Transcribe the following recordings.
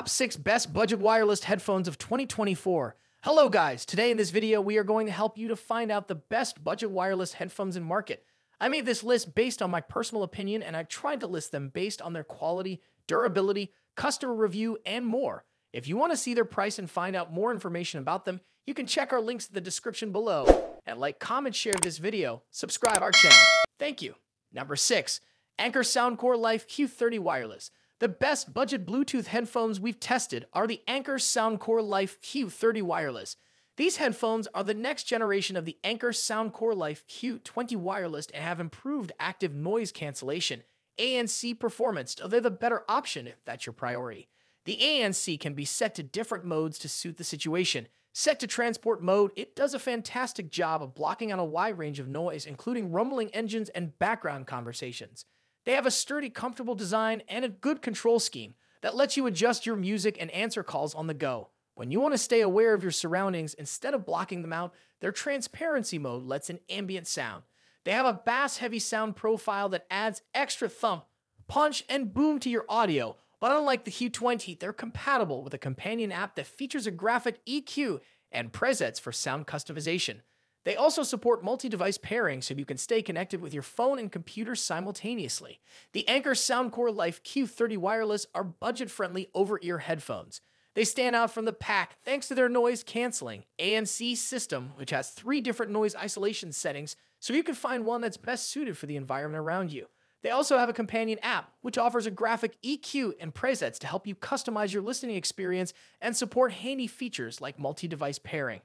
top six best budget wireless headphones of 2024. Hello guys, today in this video, we are going to help you to find out the best budget wireless headphones in market. I made this list based on my personal opinion and I tried to list them based on their quality, durability, customer review, and more. If you want to see their price and find out more information about them, you can check our links in the description below. And like, comment, share this video, subscribe our channel. Thank you. Number 6. Anchor Soundcore Life Q30 Wireless. The best budget Bluetooth headphones we've tested are the Anchor Soundcore Life Q30 Wireless. These headphones are the next generation of the Anchor Soundcore Life Q20 Wireless and have improved active noise cancellation, ANC performance, so they're the better option if that's your priority. The ANC can be set to different modes to suit the situation. Set to transport mode, it does a fantastic job of blocking out a wide range of noise, including rumbling engines and background conversations. They have a sturdy, comfortable design and a good control scheme that lets you adjust your music and answer calls on the go. When you want to stay aware of your surroundings instead of blocking them out, their transparency mode lets in ambient sound. They have a bass heavy sound profile that adds extra thump, punch, and boom to your audio. But unlike the Hue 20, they're compatible with a companion app that features a graphic EQ and presets for sound customization. They also support multi device pairing so you can stay connected with your phone and computer simultaneously. The Anchor Soundcore Life Q30 Wireless are budget friendly over ear headphones. They stand out from the pack thanks to their noise canceling ANC system, which has three different noise isolation settings so you can find one that's best suited for the environment around you. They also have a companion app, which offers a graphic EQ and presets to help you customize your listening experience and support handy features like multi device pairing.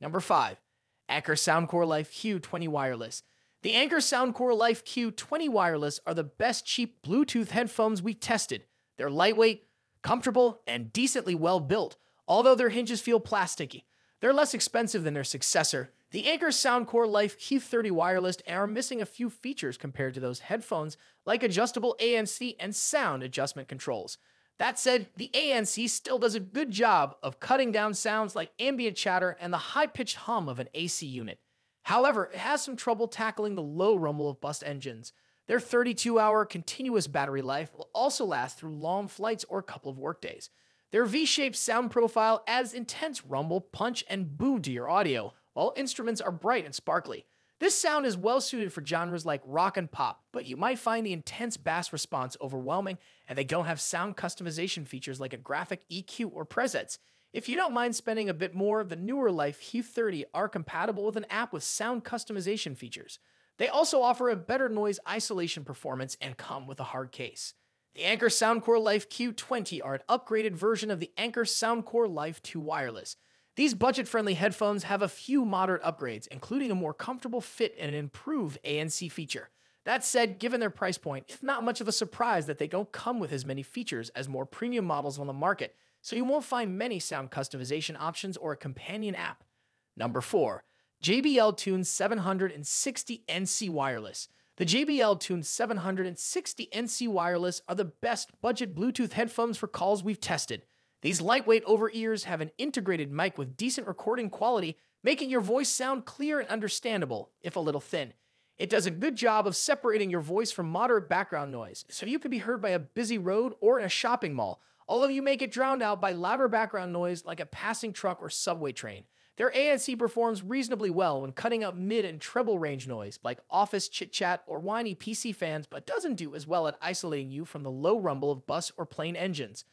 Number five, Anchor Soundcore Life Q20 Wireless. The Anchor Soundcore Life Q20 Wireless are the best cheap Bluetooth headphones we tested. They're lightweight, comfortable, and decently well built, although their hinges feel plasticky. They're less expensive than their successor. The Anchor Soundcore Life Q30 Wireless are missing a few features compared to those headphones, like adjustable ANC and sound adjustment controls. That said, the ANC still does a good job of cutting down sounds like ambient chatter and the high pitched hum of an AC unit. However, it has some trouble tackling the low rumble of bust engines. Their 32 hour continuous battery life will also last through long flights or a couple of workdays. Their V shaped sound profile adds intense rumble, punch, and boo to your audio, while instruments are bright and sparkly. This sound is well suited for genres like rock and pop, but you might find the intense bass response overwhelming and they don't have sound customization features like a graphic EQ or presets. If you don't mind spending a bit more, the newer Life Hue 30 are compatible with an app with sound customization features. They also offer a better noise isolation performance and come with a hard case. The Anchor Soundcore Life Q20 are an upgraded version of the Anchor Soundcore Life 2 wireless. These budget friendly headphones have a few moderate upgrades, including a more comfortable fit and an improved ANC feature. That said, given their price point, it's not much of a surprise that they don't come with as many features as more premium models on the market, so you won't find many sound customization options or a companion app. Number 4. JBL Tune 760 NC Wireless. The JBL Tune 760 NC Wireless are the best budget Bluetooth headphones for calls we've tested. These lightweight over ears have an integrated mic with decent recording quality, making your voice sound clear and understandable, if a little thin. It does a good job of separating your voice from moderate background noise, so you can be heard by a busy road or in a shopping mall, although you may get drowned out by louder background noise like a passing truck or subway train. Their ANC performs reasonably well when cutting up mid and treble range noise, like office chit chat or whiny PC fans, but doesn't do as well at isolating you from the low rumble of bus or plane engines.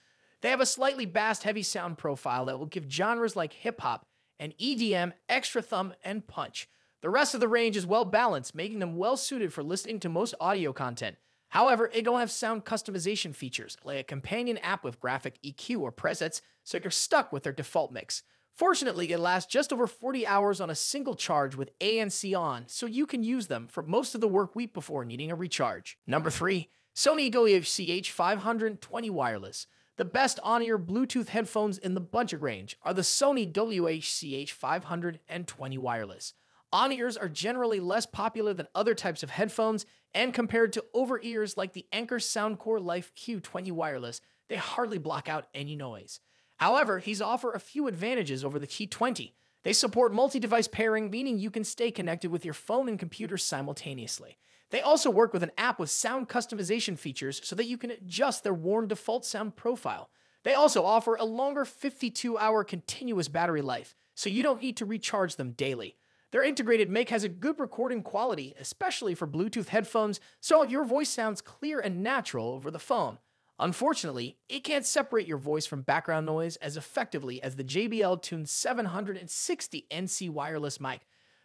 They have a slightly bass heavy sound profile that will give genres like hip hop and EDM extra thumb and punch. The rest of the range is well balanced, making them well suited for listening to most audio content. However, it don't have sound customization features, like a companion app with graphic EQ or presets, so you're stuck with their default mix. Fortunately, it lasts just over 40 hours on a single charge with ANC on, so you can use them for most of the work week before needing a recharge. Number 3. Sony Ego 520 Wireless the best on-ear Bluetooth headphones in the budget range are the Sony WHCH 520 wireless. On-ears are generally less popular than other types of headphones, and compared to over-ears like the Anchor Soundcore Life Q20 wireless, they hardly block out any noise. However, these offer a few advantages over the q 20 They support multi-device pairing, meaning you can stay connected with your phone and computer simultaneously. They also work with an app with sound customization features so that you can adjust their worn default sound profile. They also offer a longer 52 hour continuous battery life, so you don't need to recharge them daily. Their integrated mic has a good recording quality, especially for Bluetooth headphones, so your voice sounds clear and natural over the phone. Unfortunately, it can't separate your voice from background noise as effectively as the JBL Tune 760 NC wireless mic,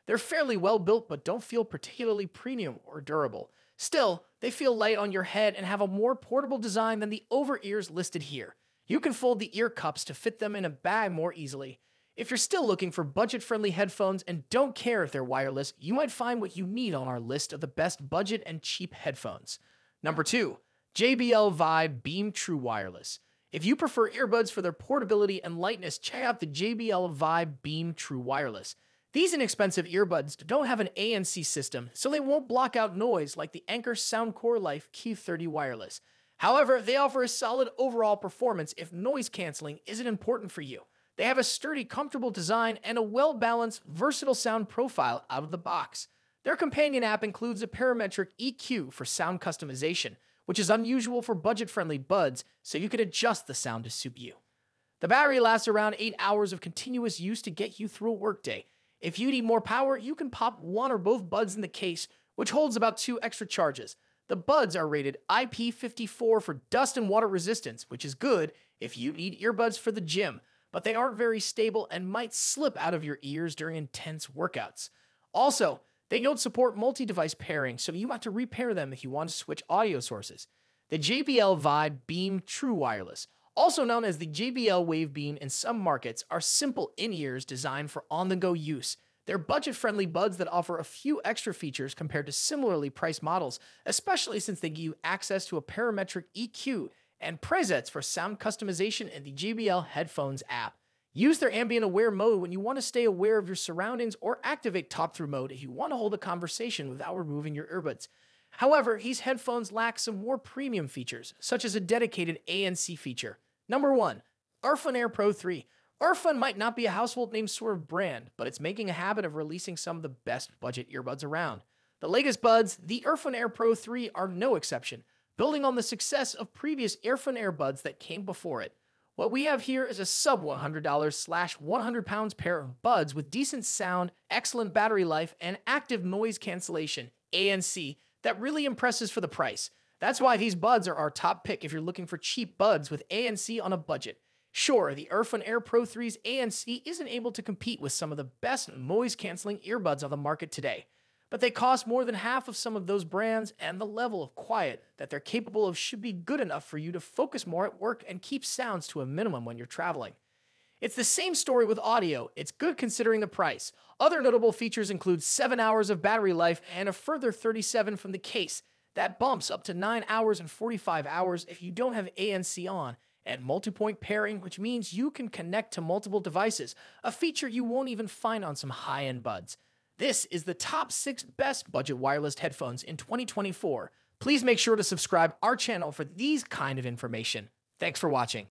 they're fairly well built, but don't feel particularly premium or durable. Still, they feel light on your head and have a more portable design than the over ears listed here. You can fold the ear cups to fit them in a bag more easily. If you're still looking for budget friendly headphones and don't care if they're wireless, you might find what you need on our list of the best budget and cheap headphones. Number two, JBL Vibe Beam True Wireless. If you prefer earbuds for their portability and lightness, check out the JBL Vibe Beam True Wireless. These inexpensive earbuds don't have an ANC system, so they won't block out noise like the Anchor Soundcore Life Key 30 wireless. However, they offer a solid overall performance if noise canceling isn't important for you. They have a sturdy, comfortable design and a well balanced, versatile sound profile out of the box. Their companion app includes a parametric EQ for sound customization, which is unusual for budget friendly buds, so you can adjust the sound to suit you. The battery lasts around 8 hours of continuous use to get you through a workday, if you need more power, you can pop one or both buds in the case, which holds about two extra charges. The buds are rated IP54 for dust and water resistance, which is good if you need earbuds for the gym, but they aren't very stable and might slip out of your ears during intense workouts. Also, they don't support multi device pairing, so you have to repair them if you want to switch audio sources. The JBL Vibe Beam True Wireless also known as the JBL Wave Beam in some markets, are simple in ears designed for on the go use. They're budget friendly buds that offer a few extra features compared to similarly priced models, especially since they give you access to a parametric EQ and presets for sound customization in the JBL Headphones app. Use their ambient aware mode when you want to stay aware of your surroundings or activate talk through mode if you want to hold a conversation without removing your earbuds. However, these headphones lack some more premium features, such as a dedicated ANC feature. Number one, Arfan Air Pro 3. Arfan might not be a household name sort of brand, but it's making a habit of releasing some of the best budget earbuds around. The latest buds, the Irfan Air Pro 3, are no exception, building on the success of previous Air earbuds that came before it. What we have here is a sub $100 slash 100 pounds pair of buds with decent sound, excellent battery life, and active noise cancellation, ANC, that really impresses for the price. That's why these buds are our top pick if you're looking for cheap buds with ANC on a budget. Sure, the Irfan Air Pro 3's ANC isn't able to compete with some of the best noise canceling earbuds on the market today, but they cost more than half of some of those brands, and the level of quiet that they're capable of should be good enough for you to focus more at work and keep sounds to a minimum when you're traveling. It's the same story with audio. It's good considering the price. Other notable features include 7 hours of battery life and a further 37 from the case, that bumps up to 9 hours and 45 hours if you don't have ANC on and multi-point pairing, which means you can connect to multiple devices, a feature you won't even find on some high-end buds. This is the top 6 best budget wireless headphones in 2024. Please make sure to subscribe our channel for these kind of information. Thanks for watching.